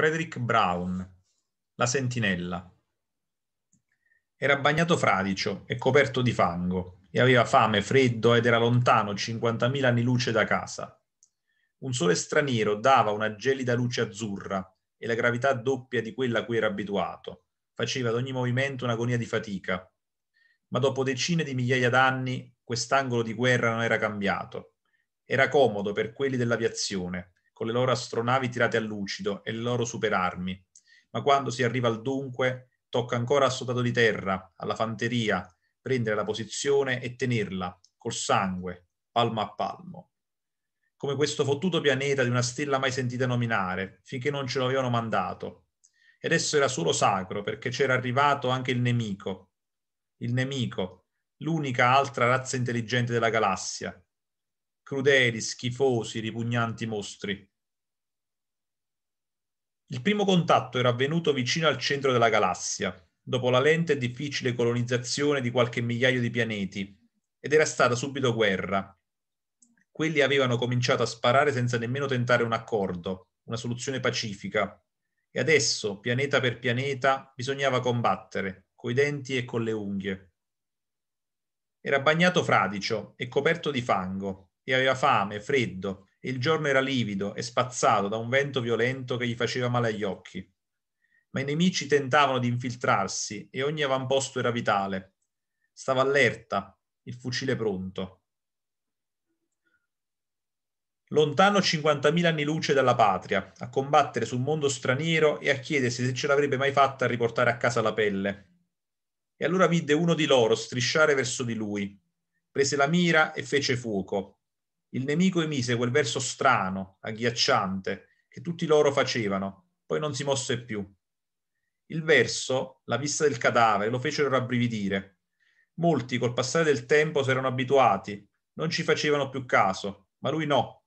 Frederick Brown, la sentinella. Era bagnato fradicio e coperto di fango, e aveva fame, freddo ed era lontano 50.000 anni luce da casa. Un sole straniero dava una gelida luce azzurra e la gravità doppia di quella a cui era abituato. Faceva ad ogni movimento un'agonia di fatica. Ma dopo decine di migliaia d'anni, quest'angolo di guerra non era cambiato. Era comodo per quelli dell'aviazione, con le loro astronavi tirate a lucido e le loro superarmi. Ma quando si arriva al dunque, tocca ancora al soldato di terra, alla fanteria, prendere la posizione e tenerla, col sangue, palmo a palmo. Come questo fottuto pianeta di una stella mai sentita nominare, finché non ce lo avevano mandato. Ed esso era solo sacro, perché c'era arrivato anche il nemico. Il nemico, l'unica altra razza intelligente della galassia. Crudeli, schifosi, ripugnanti mostri, il primo contatto era avvenuto vicino al centro della galassia, dopo la lenta e difficile colonizzazione di qualche migliaio di pianeti, ed era stata subito guerra. Quelli avevano cominciato a sparare senza nemmeno tentare un accordo, una soluzione pacifica, e adesso, pianeta per pianeta, bisognava combattere, coi denti e con le unghie. Era bagnato fradicio e coperto di fango, e aveva fame, freddo, il giorno era livido e spazzato da un vento violento che gli faceva male agli occhi. Ma i nemici tentavano di infiltrarsi e ogni avamposto era vitale. Stava allerta, il fucile pronto. Lontano 50.000 anni luce dalla patria, a combattere su un mondo straniero e a chiedersi se ce l'avrebbe mai fatta a riportare a casa la pelle. E allora vide uno di loro strisciare verso di lui, prese la mira e fece fuoco, il nemico emise quel verso strano, agghiacciante, che tutti loro facevano, poi non si mosse più. Il verso, la vista del cadavere, lo fecero rabbrividire. Molti, col passare del tempo, si erano abituati, non ci facevano più caso, ma lui no.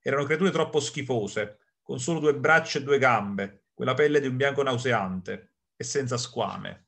Erano creature troppo schifose, con solo due braccia e due gambe, quella pelle di un bianco nauseante e senza squame.